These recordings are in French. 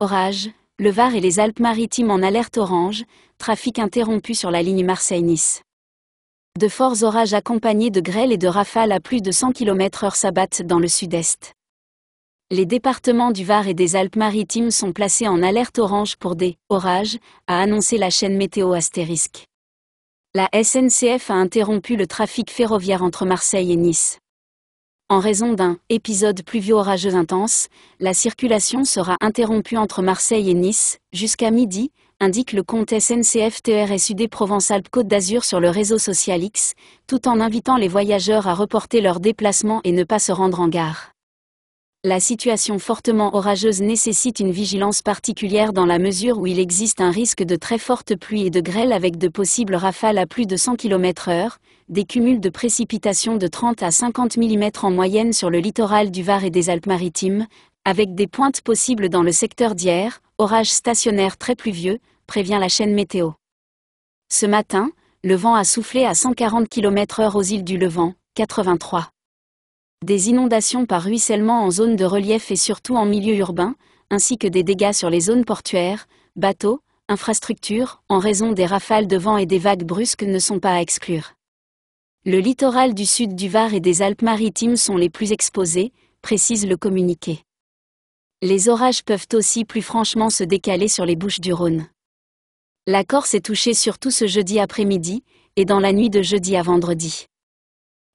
Orage, le Var et les Alpes-Maritimes en alerte orange, trafic interrompu sur la ligne Marseille-Nice. De forts orages accompagnés de grêles et de rafales à plus de 100 km/h s'abattent dans le sud-est. Les départements du Var et des Alpes-Maritimes sont placés en alerte orange pour des orages, a annoncé la chaîne météo astérisque. La SNCF a interrompu le trafic ferroviaire entre Marseille et Nice. En raison d'un épisode pluvio-orageux intense, la circulation sera interrompue entre Marseille et Nice, jusqu'à midi, indique le compte SNCF TRSUD Provence-Alpes-Côte d'Azur sur le réseau social X, tout en invitant les voyageurs à reporter leurs déplacements et ne pas se rendre en gare. La situation fortement orageuse nécessite une vigilance particulière dans la mesure où il existe un risque de très fortes pluies et de grêle avec de possibles rafales à plus de 100 km/h, des cumuls de précipitations de 30 à 50 mm en moyenne sur le littoral du Var et des Alpes-Maritimes, avec des pointes possibles dans le secteur d'hier, orages stationnaires très pluvieux, prévient la chaîne météo. Ce matin, le vent a soufflé à 140 km/h aux îles du Levant, 83 des inondations par ruissellement en zone de relief et surtout en milieu urbain, ainsi que des dégâts sur les zones portuaires, bateaux, infrastructures, en raison des rafales de vent et des vagues brusques ne sont pas à exclure. Le littoral du sud du Var et des Alpes-Maritimes sont les plus exposés, précise le communiqué. Les orages peuvent aussi plus franchement se décaler sur les Bouches du Rhône. La Corse est touchée surtout ce jeudi après-midi, et dans la nuit de jeudi à vendredi.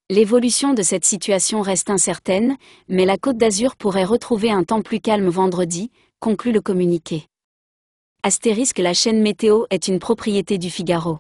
L'évolution de cette situation reste incertaine, mais la Côte d'Azur pourrait retrouver un temps plus calme vendredi, conclut le communiqué. Astérisque La chaîne météo est une propriété du Figaro.